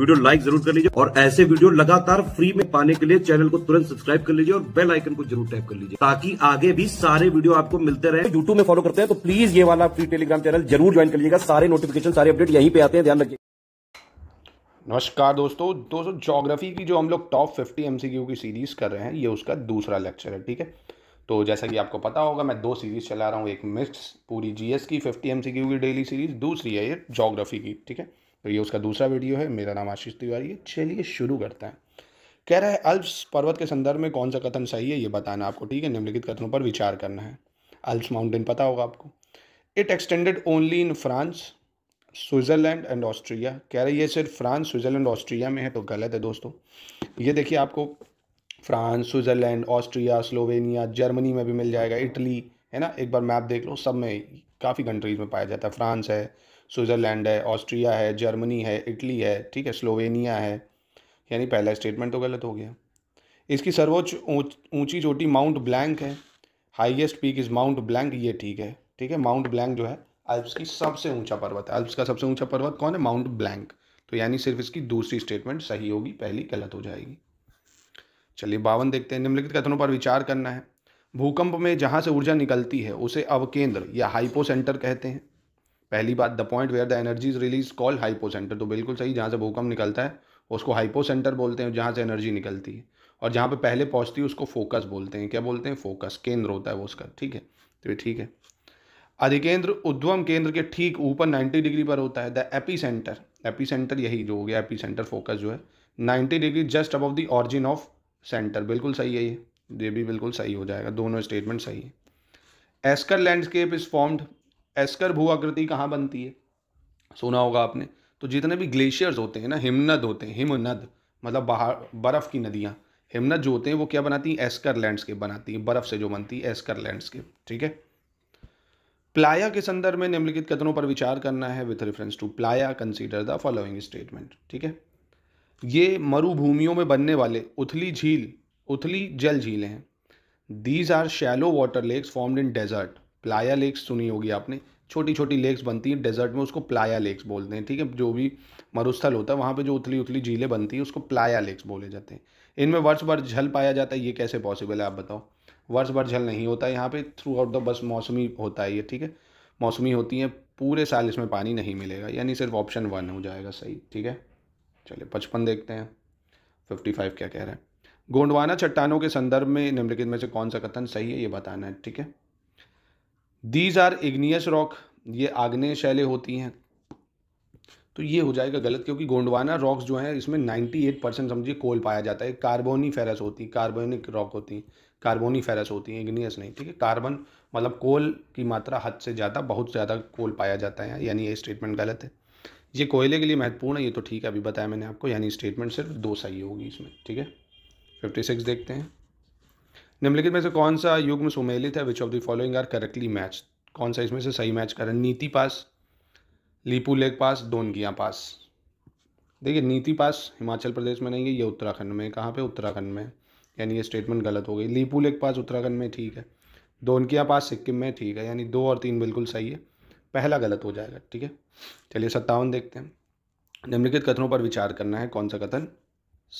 Video like जरूर कर लीजिए और ऐसे वीडियो लगातार फ्री में पाने के लिए चैनल को तुरंत सब्सक्राइब कर लीजिए और बेल आइकन को जरूर टैप कर लीजिए ताकि आगे भी सारे वीडियो आपको मिलते रहे यूट्यूब में फॉलो करते हैं तो प्लीज ये वाला फ्री टेलीग्राम चैनल जरूर ज्वाइन कर लीजिएगा सारे नोटिफिकेशन सारे अपडेट यहीं पर आते हैं ध्यान रखिए नमस्कार दोस्तों दोस्तों जोग्राफी की जो हम लोग टॉप फिफ्टी एम की सीरीज कर रहे हैं ये उसका दूसरा लेक्चर है ठीक है तो जैसा कि आपको पता होगा मैं दो सीरीज चला रहा हूँ एक मिक्स पूरी जीएस की 50 एमसीक्यू की डेली सीरीज दूसरी है ये जोग्राफी की ठीक है तो ये उसका दूसरा वीडियो है मेरा नाम आशीष तिवारी है चलिए शुरू करते हैं कह रहा है अल्प्स पर्वत के संदर्भ में कौन सा कथन सही है ये बताना आपको ठीक है निम्नलिखित कथनों पर विचार करना है अल्प्स माउंटेन पता होगा आपको it extended only in France Switzerland and Austria कह रहे ये सिर्फ फ्रांस स्विट्ज़रलैंड ऑस्ट्रिया में है तो गलत है दोस्तों ये देखिए आपको France Switzerland Austria Slovenia Germany में भी मिल जाएगा इटली है ना एक बार मैप देख लो सब में काफ़ी कंट्रीज़ में पाया जाता है फ्रांस है स्विट्ज़रलैंड है ऑस्ट्रिया है जर्मनी है इटली है ठीक है स्लोवेनिया है यानी पहला स्टेटमेंट तो गलत हो गया इसकी सर्वोच्च ऊंची चोटी माउंट ब्लैंक है highest peak is Mount Blanc ये ठीक है ठीक है माउंट ब्लैंक जो है अल्प्स की सबसे ऊंचा पर्वत है अल्प्स का सबसे ऊंचा पर्वत कौन है माउंट ब्लैंक तो यानी सिर्फ इसकी दूसरी स्टेटमेंट सही होगी पहली गलत हो जाएगी चलिए बावन देखते हैं निम्नलिखित कथनों पर विचार करना है भूकंप में जहाँ से ऊर्जा निकलती है उसे अवकेंद्र या हाइपोसेंटर कहते हैं पहली बात the point where the energy is release call hypocentre तो बिल्कुल सही जहाँ से भूकंप निकलता है उसको हाइपो सेंटर बोलते हैं जहाँ से एनर्जी निकलती है और जहाँ पे पहले पहुँचती है उसको फोकस बोलते हैं क्या बोलते हैं फोकस केंद्र होता है वो उसका ठीक है तो ये ठीक है अधिकेंद्र उद्वम केंद्र के ठीक ऊपर 90 डिग्री पर होता है the epicentre epicentre यही जो हो गया एपी सेंटर फोकस जो है 90 degree just above the origin of centre बिल्कुल सही है ये ये भी बिल्कुल सही हो जाएगा दोनों स्टेटमेंट सही है esker landscape is formed esker भू आकृति कहाँ बनती है सुना होगा आपने तो जितने भी ग्लेशियर्स होते हैं ना हिमनद होते हैं हिमनद मतलब बाहर बर्फ़ की नदियाँ हिमनद जो होते हैं वो क्या बनाती हैं एस्कर लैंडस्केप बनाती हैं बर्फ़ से जो बनती है एस्कर लैंडस्केप ठीक है प्लाया के संदर्भ में निम्नलिखित कथनों पर विचार करना है with reference to playa consider the following statement ठीक है ये मरुभूमियों में बनने वाले उथली झील उथली जल झीलें हैं these are shallow water lakes formed in desert playa lakes सुनी होगी आपने छोटी छोटी लेक्स बनती हैं डेजर्ट में उसको प्लाया लेक्स बोलते हैं ठीक है जो भी मरुस्थल होता है वहाँ पे जो उथली उथली झीलें बनती हैं उसको प्लाया लेक्स बोले जाते हैं इनमें वर्ष भर जल पाया जाता है ये कैसे पॉसिबल है आप बताओ वर्ष भर जल नहीं होता है यहाँ पर थ्रू आउट द बस मौसमी होता है ये ठीक है मौसमी होती है पूरे साल इसमें पानी नहीं मिलेगा यानी सिर्फ ऑप्शन वन हो जाएगा सही ठीक है चलिए पचपन देखते हैं फिफ्टी फाइव क्या कह रहे हैं गोंडवाना चट्टानों के संदर्भ में निम्नलिखित में से कौन सा कथन सही है ये बताना है ठीक है दीज आर इग्नियस रॉक ये आग्नेय शैले होती हैं तो ये हो जाएगा गलत क्योंकि गोंडवाना रॉक्स जो हैं इसमें 98 परसेंट समझिए कोल पाया जाता है कार्बोनी फेरस होती है कार्बोनिक रॉक होती है कार्बोनी फेरस होती है इग्नियस नहीं ठीक है कार्बन मतलब कोल की मात्रा हद से ज़्यादा बहुत ज़्यादा कोल पाया जाता है यानी ये स्टेटमेंट गलत है ये कोयले के लिए महत्वपूर्ण है ये तो ठीक है अभी बताया मैंने आपको यानी स्टेटमेंट सिर्फ दो सही होगी इसमें ठीक है फिफ्टी सिक्स देखते हैं निम्नलिखित में से कौन सा युग्म सुमेलित है which of the following are correctly match कौन सा इसमें से सही मैच करें नीति पास लीपू लेक पास दोनगिया पास देखिए नीति पास हिमाचल प्रदेश में नहीं है ये उत्तराखंड में कहाँ पे उत्तराखंड में यानी ये स्टेटमेंट गलत हो गई लीपू लेक पास उत्तराखंड में ठीक है दोनकिया पास सिक्किम में ठीक है यानी दो और तीन बिल्कुल सही है पहला गलत हो जाएगा ठीक है चलिए सत्तावन देखते हैं निम्नलिखित कथनों पर विचार करना है कौन सा कथन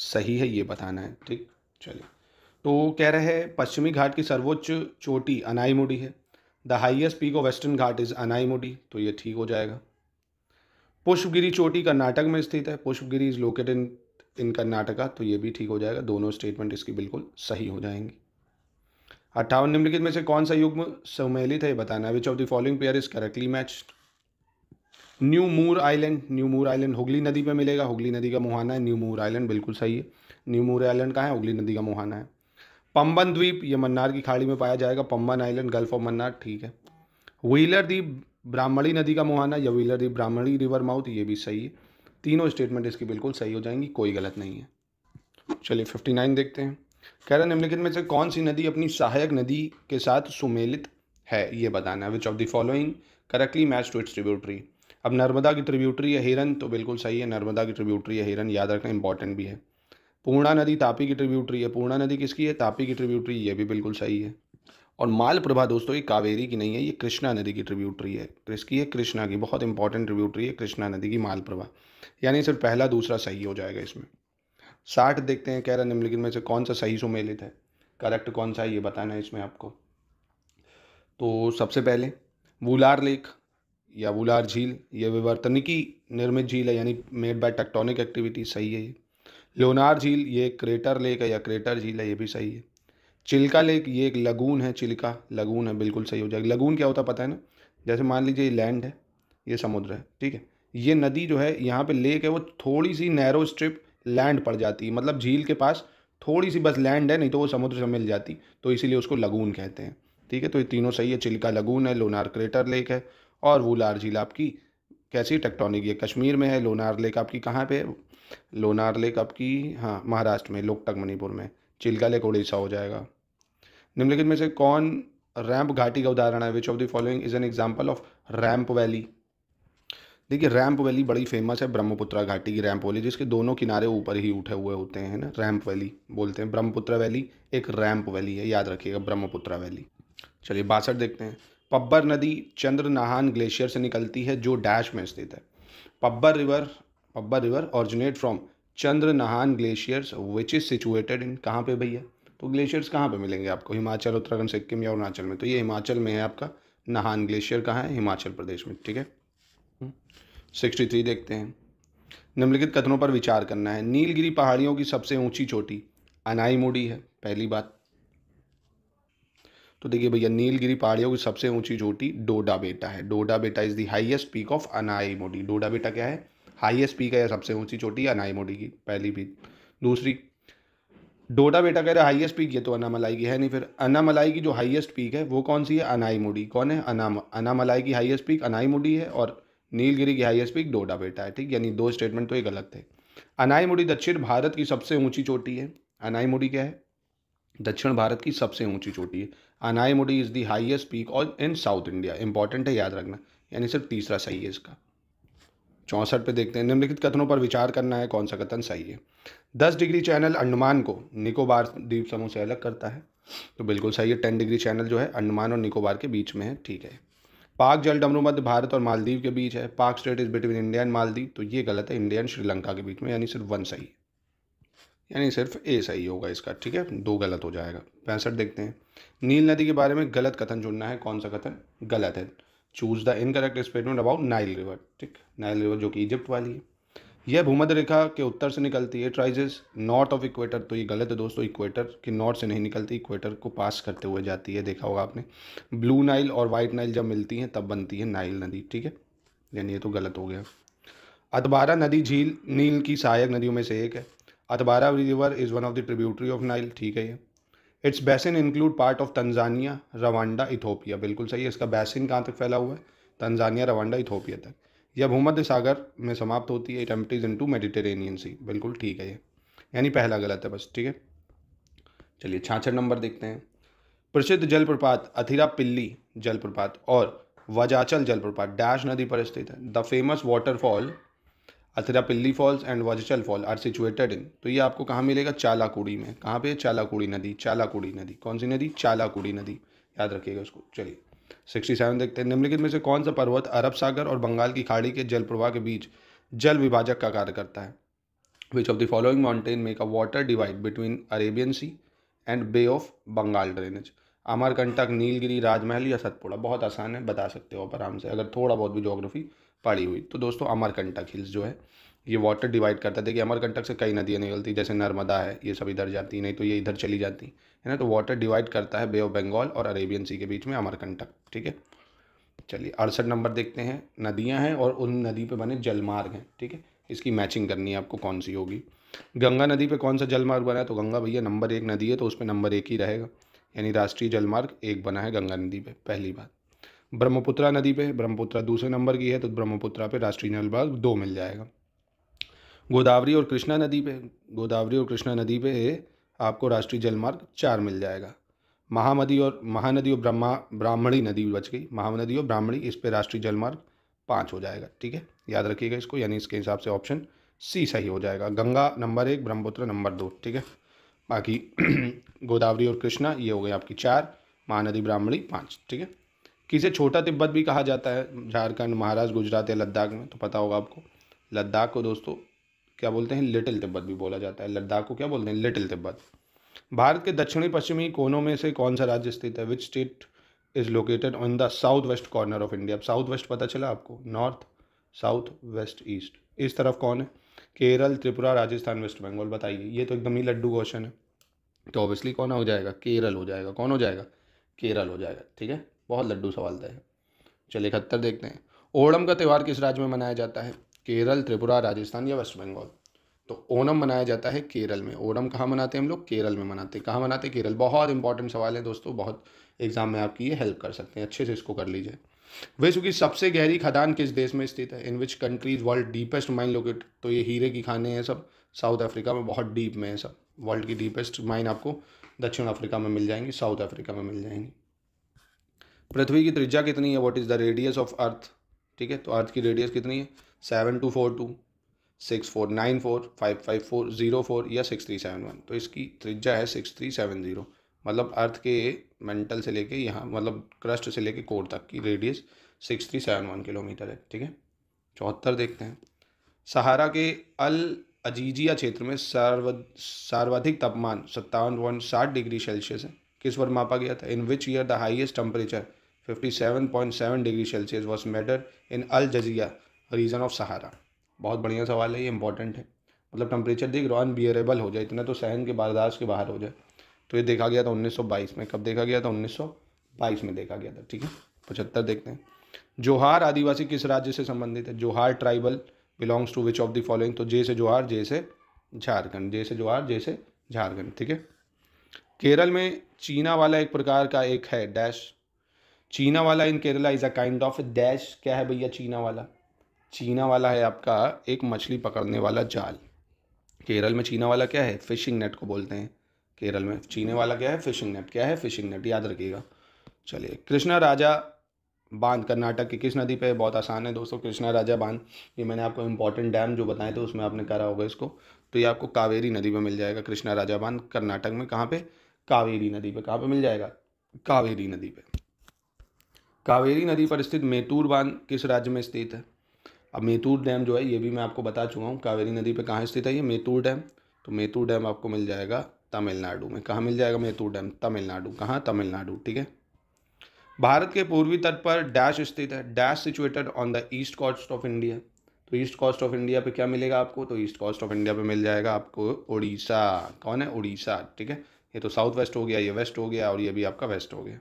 सही है ये बताना है ठीक चलिए तो कह रहे हैं पश्चिमी घाट की सर्वोच्च चोटी अनाईमुडी है the highest peak of western Ghat is Anamudi तो ये ठीक हो जाएगा पुष्पगिरी चोटी कर्नाटक में स्थित है Pushpagiri is located in in Karnataka तो ये भी ठीक हो जाएगा दोनों स्टेटमेंट इसकी बिल्कुल सही हो जाएंगी अट्ठावन निम्नलिखित में से कौन सा युग्म सम्मिलित है बताना which of the following pair is correctly match New Moore Island New Moore Island Hooghly नदी पे मिलेगा हुगली नदी का मुहाना है न्यू मूर आइलैंड बिल्कुल सही है न्यू मूर आइलैंड कहाँ है हुगली नदी का मुहाना है पम्बन द्वीप ये मन्नार की खाड़ी में पाया जाएगा Pamban island gulf of Mannar ठीक है व्हीलर द्वीप ब्राह्मणी नदी का मुहाना या व्हीलर द्वीप ब्राह्मणी रिवर माउथ ये भी सही है तीनों स्टेटमेंट इसकी बिल्कुल सही हो जाएंगी कोई गलत नहीं है चलिए फिफ्टी नाइन देखते हैं कह रहा निम्नलिखित में से कौन सी नदी अपनी सहायक नदी के साथ सुमेलित है ये बताना है which of the following correctly match to its tributary अब नर्मदा की ट्रिब्यूटरी है हिरन तो बिल्कुल सही है नर्मदा की ट्रिब्यूटरी है हिरन याद रखना इंपॉर्टेंट भी है पूर्णा नदी तापी की ट्रिब्यूटरी है पूर्णा नदी किसकी है तापी की ट्रिब्यूटरी ये भी बिल्कुल सही है और मालप्रभा दोस्तों ये कावेरी की नहीं है ये कृष्णा नदी की ट्रिब्यूटरी है किसकी है कृष्णा की बहुत इंपॉर्टेंट ट्रिब्यूटरी है कृष्णा नदी की माल प्रभा यानी सिर्फ पहला दूसरा सही हो जाएगा इसमें साठ देखते हैं कह रहा निम्नलिखित में से कौन सा सही सुमेलित है करेक्ट कौन सा है ये बताना है इसमें आपको तो सबसे पहले वुलार लेक या वुलार झील ये विवर्तनिकी निर्मित झील है यानी मेड बाय टेक्टोनिक एक्टिविटी सही है ये लोनार झील ये एक क्रेटर लेक है या क्रेटर झील है ये भी सही है चिल्का लेक ये एक लगून है चिल्का लगून है बिल्कुल सही हो जाएगा लगून क्या होता पता है ना जैसे मान लीजिए ये लैंड है ये समुद्र है ठीक है ये नदी जो है यहाँ पे लेक है वो थोड़ी सी नैरो स्ट्रिप लैंड पड़ जाती है मतलब झील के पास थोड़ी सी बस लैंड है नहीं तो वो समुद्र से मिल जाती तो इसीलिए उसको लगून कहते हैं ठीक है तो ये तीनों सही है चिल्का लगून है लोनार क्रेटर लेक है और वूलार झील आपकी कैसी टेक्टोनिक ये कश्मीर में है लोनार लेक आपकी कहाँ पे है लोनार लेक आपकी हाँ महाराष्ट्र में लोकटक मणिपुर में चिल्का लेक उड़ीसा हो जाएगा निम्नलिखित में से कौन रैम्प घाटी का उदाहरण है which of the following is an example of ramp valley देखिए रैंप वैली बड़ी फेमस है ब्रह्मपुत्रा घाटी की रैंप वैली जिसके दोनों किनारे ऊपर ही उठे हुए होते हैं ना रैंप वैली बोलते हैं ब्रह्मपुत्रा वैली एक रैंप वैली है याद रखिएगा ब्रह्मपुत्रा वैली चलिए बासठ देखते हैं पब्बर नदी चंद्र नाहान ग्लेशियर से निकलती है जो डैश में स्थित है Pabbar river Pabbar river originate from Chandra Nahan glaciers which is situated in कहाँ पे भैया तो ग्लेशियर्स कहाँ पे मिलेंगे आपको हिमाचल उत्तराखंड सिक्किम या अरुणाचल में तो ये हिमाचल में है आपका नहान ग्लेशियर कहाँ है हिमाचल प्रदेश में ठीक है सिक्सटी हम्म। थ्री देखते हैं निम्नलिखित कथनों पर विचार करना है नीलगिरी पहाड़ियों की सबसे ऊंची चोटी अनाई है पहली बात तो देखिए भैया नीलगिरी पहाड़ियों की सबसे ऊंची चोटी डोडा बेटा है Doda Betta is the highest peak of Anaimudi Doda बेटा क्या है हाईएस्ट पीक है सबसे ऊंची चोटी अनाईमोडी की पहली पीक दूसरी डोडा बेटा कह रहा है हाईएस्ट पीक ये तो अनामलाई की है नहीं फिर अनामलाई की जो हाईएस्ट पीक है वो कौन सी है अनाईमोडी कौन है अनाम अनामलाई की हाईएस्ट पीक अनाईमुडी है और नीलगिरी की हाईएस्ट पीक डोडा बेटा है ठीक यानी दो स्टेटमेंट तो ये गलत थे अनाईमुडी दक्षिण भारत की सबसे ऊंची चोटी है अनाईमुडी क्या है दक्षिण भारत की सबसे ऊंची चोटी है Anamudi is the highest peak और इन साउथ इंडिया इंपॉर्टेंट है याद रखना यानी सिर्फ तीसरा सही है इसका चौंसठ पे देखते हैं निम्नलिखित कथनों पर विचार करना है कौन सा कथन सही है दस डिग्री चैनल अंडमान को निकोबार द्वीप समूह से अलग करता है तो बिल्कुल सही है टेन डिग्री चैनल जो है अंडमान और निकोबार के बीच में है ठीक है पाक जल डमरू मध्य भारत और मालदीव के बीच है Palk strait is between India and Maldives तो ये गलत है इंडिया एंड श्रीलंका के बीच में यानी सिर्फ वन सही है यानी सिर्फ ए सही होगा इसका ठीक है दो गलत हो जाएगा पैंसठ देखते हैं नील नदी के बारे में गलत कथन जुड़ना है कौन सा कथन गलत है choose the incorrect statement about Nile river ठीक नाइल रिवर जो कि इजिप्ट वाली है यह भूमध्य रेखा के उत्तर से निकलती है ट्राइजेस नॉर्थ ऑफ इक्वेटर तो ये गलत है दोस्तों इक्वेटर की नॉर्थ से नहीं निकलती इक्वेटर को पास करते हुए जाती है देखा होगा आपने ब्लू नाइल और वाइट नाइल जब मिलती हैं तब बनती है नाइल नदी ठीक है यानी ये तो गलत हो गया अतबारा नदी झील नील की सहायक नदियों में से एक है Atbara river is one of the tributary of Nile ठीक है ये its basin include part of Tanzania Rwanda Ethiopia बिल्कुल सही है इसका बेसिन कहाँ तक फैला हुआ है तंजानिया रवांडा इथोपिया तक यह भूमध्य सागर में समाप्त होती है it empties into Mediterranean sea बिल्कुल ठीक है ये यानी पहला गलत है बस ठीक है चलिए छाछठ नंबर देखते हैं प्रसिद्ध जलप्रपात अथिरा पिल्ली जलप्रपात और वजाचल जलप्रपात डैश नदी पर स्थित है the famous waterfall Pilli falls and Vazhachal fall are situated in तो ये आपको कहाँ मिलेगा चालाकुड़ी में कहाँ पे चालाकुड़ी नदी चालाकुड़ी नदी कौन सी नदी चालाकुड़ी नदी याद रखिएगा उसको चलिए सिक्सटी सेवन देखते हैं निम्नलिखित में से कौन सा पर्वत अरब सागर और बंगाल की खाड़ी के जल प्रवाह के बीच जल विभाजक का कार्य करता है which of the following mountain make a water divide between Arabian sea and bay of Bengal drainage Amarkantak Nilgiri Rajmahal या सतपुड़ा बहुत आसान है बता सकते हो आप आराम से अगर थोड़ा बहुत भी जोग्राफी पड़ी हुई तो दोस्तों अमरकंटक हिल्स जो है ये वाटर डिवाइड करता है देखिए अमरकंटक से कई नदियाँ निकलती जैसे नर्मदा है ये सब इधर जाती नहीं तो ये इधर चली जाती है ना तो वाटर डिवाइड करता है बे ऑफ बंगाल और अरेबियन सी के बीच में अमरकंटक ठीक है चलिए अड़सठ नंबर देखते हैं नदियाँ हैं और उन नदी पर बने जलमार्ग हैं ठीक है इसकी मैचिंग करनी है आपको कौन सी होगी गंगा नदी पर कौन सा जलमार्ग बना है तो गंगा भैया नंबर एक नदी है तो उस पर नंबर एक ही रहेगा यानी राष्ट्रीय जलमार्ग एक बना है गंगा नदी पर पहली बात ब्रह्मपुत्रा नदी पे ब्रह्मपुत्रा दूसरे नंबर की है तो ब्रह्मपुत्रा पे राष्ट्रीय जलमार्ग दो मिल जाएगा गोदावरी और कृष्णा नदी पे गोदावरी और कृष्णा नदी पे आपको राष्ट्रीय जलमार्ग चार मिल जाएगा महानदी और महानदी और ब्रह्मा ब्राह्मणी नदी बच गई महानदी और ब्राह्मणी इस पर राष्ट्रीय जलमार्ग पाँच हो जाएगा ठीक है याद रखिएगा इसको यानी इसके हिसाब से ऑप्शन सी सही हो जाएगा गंगा नंबर एक ब्रह्मपुत्र नंबर दो ठीक है बाकी गोदावरी और कृष्णा ये हो गए आपकी चार महानदी ब्राह्मणी पाँच ठीक है किसे छोटा तिब्बत भी कहा जाता है झारखंड महाराष्ट्र गुजरात या लद्दाख में तो पता होगा आपको लद्दाख को दोस्तों क्या बोलते हैं लिटिल तिब्बत भी बोला जाता है लद्दाख को क्या बोलते हैं लिटिल तिब्बत भारत के दक्षिणी पश्चिमी कोनों में से कौन सा राज्य स्थित है which state is located on the south west corner of India अब साउथ वेस्ट पता चला आपको नॉर्थ साउथ वेस्ट ईस्ट इस तरफ कौन है केरल त्रिपुरा राजस्थान वेस्ट बंगाल बताइए ये तो एकदम ही लड्डू क्वेश्चन है तो ऑब्वियसली कौन हो जाएगा केरल हो जाएगा कौन हो जाएगा केरल हो जाएगा ठीक है बहुत लड्डू सवाल है चलिए इकहत्तर देखते हैं ओणम का त्यौहार किस राज्य में मनाया जाता है केरल त्रिपुरा राजस्थान या वेस्ट बंगाल तो ओणम मनाया जाता है केरल में ओणम कहाँ मनाते हैं हम लोग केरल में मनाते हैं कहाँ मनाते हैं केरल बहुत इंपॉर्टेंट सवाल है दोस्तों बहुत एग्जाम में आपकी ये हेल्प कर सकते हैं अच्छे से इसको कर लीजिए विश्व की सबसे गहरी खदान किस देश में स्थित है in which countries world deepest mine locate तो ये हीरे की खाने हैं सब साउथ अफ्रीका में बहुत डीप में है सब वर्ल्ड की डीपेस्ट माइन आपको दक्षिण अफ्रीका में मिल जाएंगी साउथ अफ्रीका में मिल जाएंगी पृथ्वी की त्रिज्या कितनी है what is the radius of earth ठीक है तो अर्थ की रेडियस कितनी है seven two four two six four nine four five five four zero four या सिक्स थ्री सेवन वन तो इसकी त्रिज्या है सिक्स थ्री सेवन ज़ीरो मतलब अर्थ के मेंटल से लेके यहाँ मतलब क्रस्ट से लेके कोर तक की radius six three seven one kilometre है ठीक है चौहत्तर देखते हैं सहारा के अल अजीजिया क्षेत्र में सर्व सर्वाधिक तापमान सत्तावन पॉइंट साठ डिग्री सेल्सियस है किस पर मापा गया था in which year the highest temperature 57.7 degree Celsius was meter in Al Aziziya region of Sahara बहुत बढ़िया सवाल है ये इंपॉर्टेंट है मतलब टेम्परेचर देख रहा अनबियरेबल हो जाए इतना तो सहन के बर्दाश्त के बाहर हो जाए तो ये देखा गया था 1922 में कब देखा गया था 1922 में देखा गया था ठीक है पचहत्तर देखते हैं जोहार आदिवासी किस राज्य से संबंधित है Johar tribal belongs to which of the following तो जे से जोहार जे से झारखंड जे से जोहार जे से झारखंड ठीक है केरल में चीना वाला एक प्रकार का एक है dash Cheena vala in Kerala is a kind of dash क्या है भैया चीना वाला चीना वाला है आपका एक मछली पकड़ने वाला जाल केरल में चीना वाला क्या है फिशिंग नेट को बोलते हैं केरल में चीने वाला क्या है फिशिंग नेट क्या है फिशिंग नेट याद रखिएगा चलिए कृष्णा राजा बांध कर्नाटक की किस नदी पे बहुत आसान है दोस्तों कृष्णा राजा बांध ये मैंने आपको इंपॉर्टेंट डैम जो बताए थे उसमें आपने करा होगा इसको तो ये आपको कावेरी नदी पर मिल जाएगा कृष्णा राजा बांध कर्नाटक में कहाँ पे कावेरी नदी पे कहाँ पे मिल जाएगा कावेरी नदी पे कावेरी नदी पर स्थित मेतूर बांध किस राज्य में स्थित है अब मेतूर डैम जो है ये भी मैं आपको बता चुका हूँ कावेरी नदी पर कहाँ स्थित है ये मेतूर डैम तो मेतूर डैम आपको मिल जाएगा तमिलनाडु में कहाँ मिल जाएगा मेतूर डैम तमिलनाडु कहाँ तमिलनाडु ठीक है भारत के पूर्वी तट पर डैश स्थित है dash situated on the east coast of India तो ईस्ट कोस्ट ऑफ इंडिया पे क्या मिलेगा आपको तो ईस्ट कोस्ट ऑफ इंडिया पे मिल जाएगा आपको उड़ीसा कौन है उड़ीसा ठीक है ये तो साउथ वेस्ट हो गया ये वेस्ट हो गया और ये भी आपका वेस्ट हो गया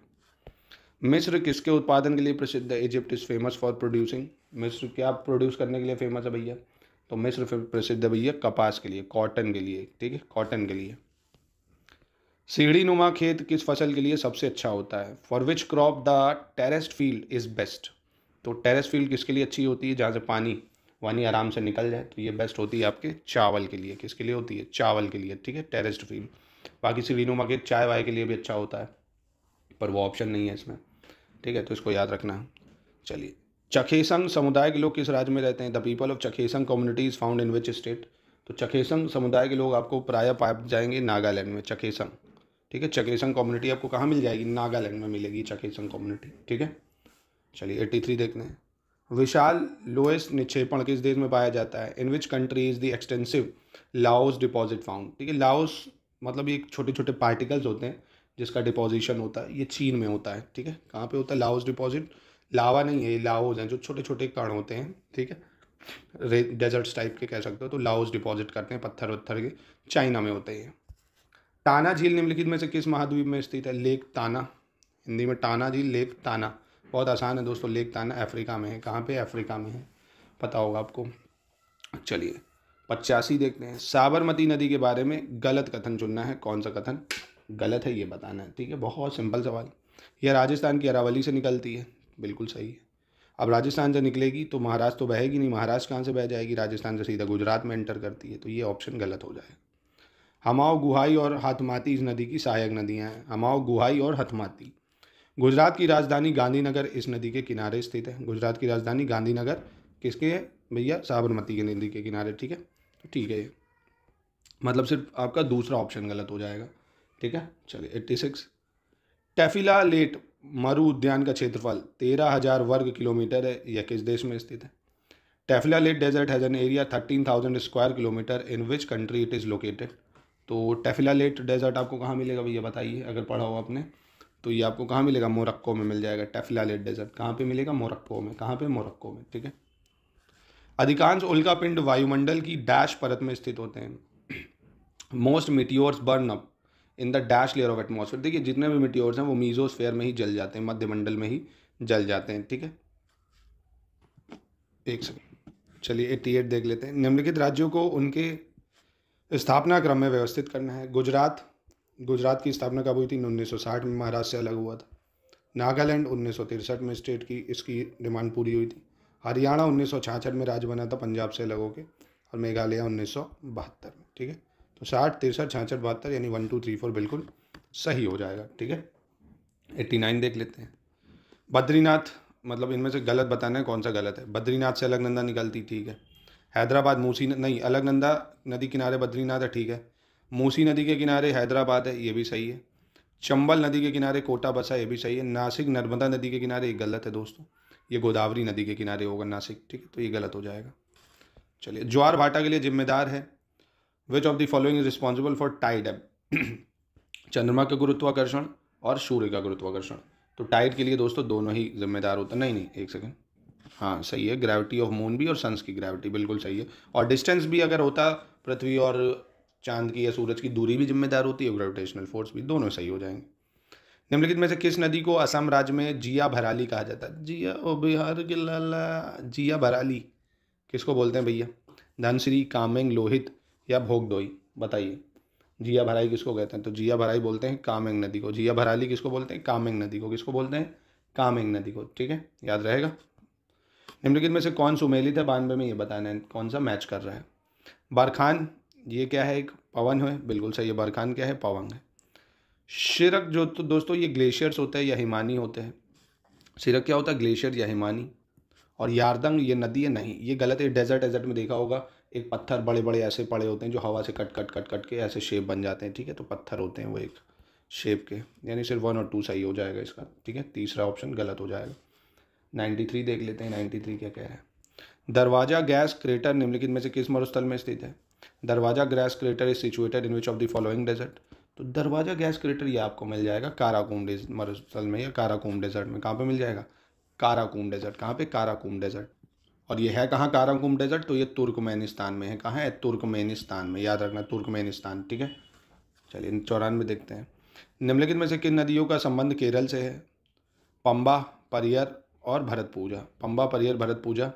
मिस्र किसके उत्पादन के लिए प्रसिद्ध है Egypt is famous for producing मिस्र क्या प्रोड्यूस करने के लिए फेमस है भैया तो मिस्र प्रसिद्ध है भैया कपास के लिए कॉटन के लिए ठीक है कॉटन के लिए सीढ़ी नुमा खेत किस फसल के लिए सबसे अच्छा होता है for which crop the terraced field is best तो टेरेस फील्ड किसके लिए अच्छी होती है जहाँ से पानी वानी आराम से निकल जाए तो ये बेस्ट होती है आपके चावल के लिए किसके लिए होती है चावल के लिए ठीक है टेरेस्ट फील्ड बाकी सीढ़ी नुमा खेत चाय वाय के लिए भी अच्छा होता है पर वो ऑप्शन नहीं है इसमें ठीक है तो इसको याद रखना चलिए चखेसंग समुदाय के लोग किस राज्य में रहते हैं the people of Chakhesang community is found in which state तो चखेसंग समुदाय के लोग आपको प्राय पाए जाएंगे नागालैंड में चखेसंग ठीक है चकेसंग कम्युनिटी आपको कहाँ मिल जाएगी नागालैंड में मिलेगी चखेसंग कम्युनिटी ठीक है चलिए एट्टी थ्री देखते हैं विशाल लोएस्ट निक्षेपण किस देश में पाया जाता है in which country is the extensive loess deposit found ठीक है लाओस मतलब ये छोटे छोटे पार्टिकल्स होते हैं जिसका डिपोजिशन होता है ये चीन में होता है ठीक है कहाँ पे होता है लाओस डिपॉजिट लावा नहीं है लाओज हैं जो छोटे छोटे कण होते हैं ठीक है रे डेजर्ट्स टाइप के कह सकते हो तो लाओस डिपॉजिट करते हैं पत्थर वत्थर के चाइना में होते हैं ताना झील निम्नलिखित में से किस महाद्वीप में स्थित है लेक ताना हिंदी में टाना झील लेक ताना बहुत आसान है दोस्तों लेक ताना अफ्रीका में है कहाँ पे अफ्रीका में है पता होगा आपको चलिए पचासी देखते हैं साबरमती नदी के बारे में गलत कथन चुनना है कौन सा कथन गलत है ये बताना है ठीक है बहुत सिंपल सवाल यह राजस्थान की अरावली से निकलती है बिल्कुल सही है अब राजस्थान से निकलेगी तो महाराष्ट्र तो बहेगी नहीं महाराष्ट्र कहाँ से बह जाएगी राजस्थान से सीधा गुजरात में एंटर करती है तो ये ऑप्शन गलत हो जाएगा हमाओ गुहाई और हथमाती इस नदी की सहायक नदियाँ हैं हमाओ गुहाई और हथमाती गुजरात की राजधानी गांधीनगर इस नदी के किनारे स्थित है गुजरात की राजधानी गांधीनगर किसके है भैया साबरमती के नदी के किनारे ठीक है तो ठीक है मतलब सिर्फ आपका दूसरा ऑप्शन गलत हो जाएगा ठीक है चलिए एट्टी सिक्स टैफिला लेट मरु उद्यान का क्षेत्रफल तेरह हजार वर्ग किलोमीटर है यह किस देश में स्थित है Tafilalet desert has an area thirteen thousand square kilometre in which country it is located तो टैफिला लेट डेजर्ट आपको कहाँ मिलेगा भैया बताइए अगर पढ़ा हो आपने तो ये आपको कहाँ मिलेगा मोरक्को में मिल जाएगा टैफिला लेट डेजर्ट कहाँ पे मिलेगा मोरक्को में कहाँ पे मोरक्को में ठीक है अधिकांश उल्का पिंड वायुमंडल की डैश परत में स्थित होते हैं most meteors burn up in the dash layer of atmosphere देखिए जितने भी मिट्योर्स हैं वो मीजोस्फेयर में ही जल जाते हैं मध्यमंडल में ही जल जाते हैं ठीक है एक सेकेंड चलिए एट्टी एट देख लेते हैं निम्नलिखित राज्यों को उनके स्थापना क्रम में व्यवस्थित करना है गुजरात गुजरात की स्थापना कब हुई थी साठ में महाराष्ट्र से अलग हुआ था नागालैंड उन्नीस में स्टेट की इसकी डिमांड पूरी हुई थी हरियाणा उन्नीस में राज्य बना था पंजाब से अलग होकर और मेघालय उन्नीस में ठीक है तो साठ तिरसठ छाछठ बहत्तर यानी वन टू थ्री फोर बिल्कुल सही हो जाएगा ठीक है एट्टी नाइन देख लेते हैं बद्रीनाथ मतलब इनमें से गलत बताना है कौन सा गलत है बद्रीनाथ से अलगनंदा निकलती ठीक है हैदराबाद मूसी न, नहीं अलगनंदा नदी किनारे बद्रीनाथ है ठीक है मूसी नदी के किनारे हैदराबाद है ये भी सही है चंबल नदी के किनारे कोटा बसा ये भी सही है नासिक नर्मदा नदी के किनारे ये गलत है दोस्तों ये गोदावरी नदी के किनारे होगा नासिक ठीक है तो ये गलत हो जाएगा चलिए ज्वार भाटा के लिए जिम्मेदार है which of the following is responsible for tide चंद्रमा का गुरुत्वाकर्षण और सूर्य का गुरुत्वाकर्षण तो टाइड के लिए दोस्तों दोनों ही जिम्मेदार होते हैं नहीं नहीं एक सेकेंड हाँ सही है ग्रेविटी ऑफ मून भी और सन्स की ग्रेविटी बिल्कुल सही है और डिस्टेंस भी अगर होता पृथ्वी और चांद की या सूरज की दूरी भी जिम्मेदार होती है ग्रेविटेशनल फोर्स भी दोनों सही हो जाएंगे निम्नलिखित में से किस नदी को असम राज्य में जिया भराली कहा जाता है जिया ओ बिहार के लाला जिया भराली किसको बोलते हैं भैया धनश्री कामेंग लोहित या भोगदोई बताइए जिया भराई किसको कहते हैं तो जिया भराई बोलते हैं कामेंग नदी को जिया भराली किसको बोलते हैं कामेंग नदी को किसको बोलते हैं कामेंग नदी को ठीक है याद रहेगा निम्नलिखित में से कौन सुमेलित है बानवे में ये बताना है कौन सा मैच कर रहा है बरखान ये क्या है एक पवन है बिल्कुल सही है बरखान क्या है पवंग है शिरक जो तो दोस्तों ये ग्लेशियर्स होते हैं या हिमानी होते हैं शिरक क्या होता है ग्लेशियर या हिमानी और यारदंग ये नदी है नहीं ये गलत है डेजर्ट डेजर्ट में देखा होगा एक पत्थर बड़े बड़े ऐसे पड़े होते हैं जो हवा से कट कट कट कट के ऐसे शेप बन जाते हैं ठीक है तो पत्थर होते हैं वो एक शेप के यानी सिर्फ वन और टू सही हो जाएगा इसका ठीक है तीसरा ऑप्शन गलत हो जाएगा नाइन्टी थ्री देख लेते हैं नाइन्टी थ्री क्या कह रहा है दरवाजा गैस क्रेटर निम्नलिखित में से किस मरुस्थल में स्थित है Darvaza gas crater is situated in which of the following desert तो दरवाजा गैस क्रेटर ये आपको मिल जाएगा काराकूम मरुस्थल में या काराकूम डेजर्ट में कहाँ पर मिल जाएगा काराकूम डेजर्ट कहाँ पे काराकूम डेजर्ट और ये है कहाँ काराकुम डेजर्ट तो ये तुर्कमेनिस्तान में है कहाँ है तुर्कमेनिस्तान में याद रखना तुर्कमेनिस्तान ठीक है चलिए चौरानवे देखते हैं निम्नलिखित में से किन नदियों का संबंध केरल से है पम्बा परियर और भरत पूजा पम्बा परियर भरत पूजा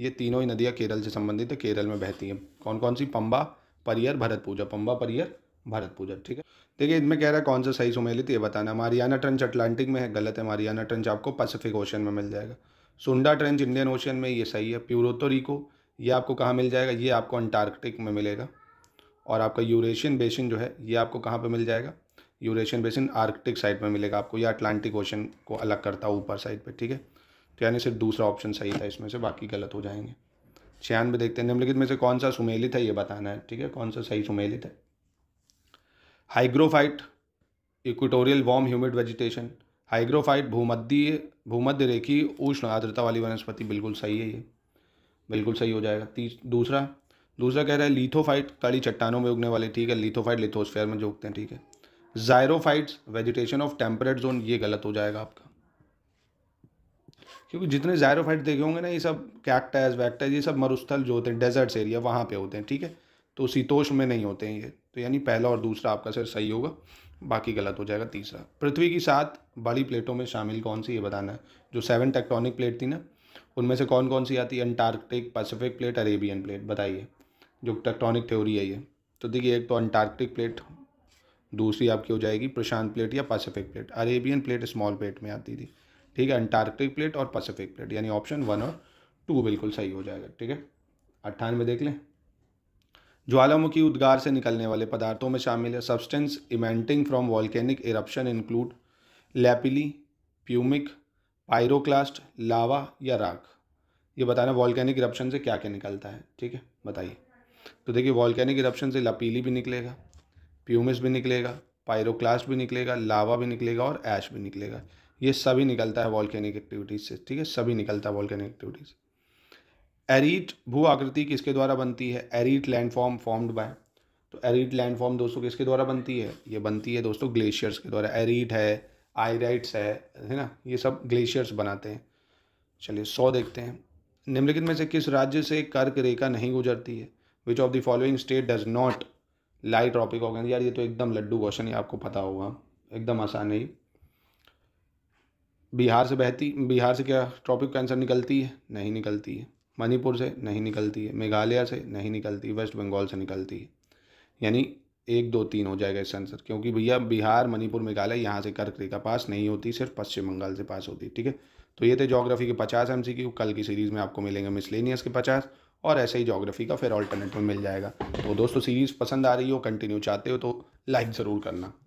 ये तीनों ही नदियाँ केरल से संबंधित है केरल में बहती हैं कौन कौन सी पम्बा परियर भरत पूजा पम्बा परियर भारत पूजा ठीक है देखिए इनमें कह रहा है कौन सा सही सुमेलित ये बताना मारियाना ट्रंच अटलांटिक में है गलत है मारियाना ट्रंच आपको पैसिफिक ओशन में मिल जाएगा सुंडा ट्रेंच इंडियन ओशन में ये सही है प्यूरोतोरिको ये आपको कहाँ मिल जाएगा ये आपको अंटार्कटिक में मिलेगा और आपका यूरेशियन बेसिन जो है ये आपको कहाँ पर मिल जाएगा यूरेशियन बेसिन आर्कटिक साइड में मिलेगा आपको या अटलांटिक ओशन को अलग करता ऊपर साइड पर ठीक है तो यानी सिर्फ दूसरा ऑप्शन सही था इसमें से बाकी गलत हो जाएंगे छियानवे देखते हैं निम्नलिखित में से कौन सा सुमेलित है ये बताना है ठीक है कौन सा सही सुमेलित है hygrophyte equatorial warm humid vegetation hygrophyte भूमध्य भूमध्य रेखी उष्ण आर्द्रता वाली वनस्पति बिल्कुल सही है ये बिल्कुल सही हो जाएगा तीस दूसरा दूसरा कह रहा है लिथोफाइट काली चट्टानों में उगने वाले ठीक है लिथोफाइट लिथोस्फेयर में जो उगते हैं ठीक है xerophytes vegetation of temperate zone ये गलत हो जाएगा आपका क्योंकि जितने जायरोफाइट देखे होंगे ना ये सब कैक्टस वैक्टस ये सब मरुस्थल जो होते हैं डेजर्ट्स एरिया वहाँ पे होते हैं ठीक है तो शीतोष में नहीं होते हैं ये तो यानी पहला और दूसरा आपका सर सही होगा बाकी गलत हो जाएगा तीसरा पृथ्वी की सात बड़ी प्लेटों में शामिल कौन सी ये बताना है जो सेवन टेक्टोनिक प्लेट थी ना उनमें से कौन कौन सी आती है Antarctic Pacific plate Arabian plate बताइए जो टेक्टोनिक थ्योरी है ये तो देखिए एक तो अंटार्कटिक प्लेट दूसरी आपकी हो जाएगी प्रशांत प्लेट या Pacific plate Arabian plate small plate में आती थी ठीक है अंटार्कटिक प्लेट और पैसिफिक प्लेट यानी ऑप्शन वन और टू बिल्कुल सही हो जाएगा ठीक है अट्ठानवे देख लें ज्वालामुखी उद्गार से निकलने वाले पदार्थों में शामिल है substance emanating from volcanic eruption include lapilli pumice pyroclast lava या राख ये बताना वॉल्केनिक इरप्शन से क्या क्या निकलता है ठीक है बताइए तो देखिए वॉल्केनिक इरप्शन से लपीली भी निकलेगा प्यूमिस भी निकलेगा पायरोक्लास्ट भी निकलेगा लावा भी निकलेगा और ऐश भी निकलेगा ये सभी निकलता है वॉल्केनिक एक्टिविटीज़ से ठीक है सभी निकलता है वॉल्केनिक एक्टिविटीज़ एरीट भू आकृति किसके द्वारा बनती है एरीट लैंडफॉर्म फॉर्म्ड बाय तो एरीट लैंडफॉर्म दोस्तों किसके द्वारा बनती है ये बनती है दोस्तों ग्लेशियर्स के द्वारा एरीट है आयराइट्स है है ना ये सब ग्लेशियर्स बनाते हैं चलिए सौ देखते हैं निम्नलिखित में से किस राज्य से कर्क रेखा नहीं गुजरती है which of the following state does not light tropic organ यार ये तो एकदम लड्डू क्वेश्चन है आपको पता होगा एकदम आसान है बिहार से बहती बिहार से क्या ट्रॉपिक कैंसर निकलती है नहीं निकलती है मणिपुर से नहीं निकलती है मेघालय से नहीं निकलती वेस्ट बंगाल से निकलती है यानी एक दो तीन हो जाएगा इस आंसर क्योंकि भैया बिहार मणिपुर मेघालय यहाँ से कर्क रेखा पास नहीं होती सिर्फ पश्चिम बंगाल से पास होती ठीक है तो ये थे जोग्राफी के पचास एम कल की सीरीज़ में आपको मिलेंगे मिसलेनियस के पचास और ऐसे ही जोग्राफी का फिर ऑल्टरनेट में मिल जाएगा तो दोस्तों सीरीज़ पसंद आ रही हो कंटिन्यू चाहते हो तो लाइक ज़रूर करना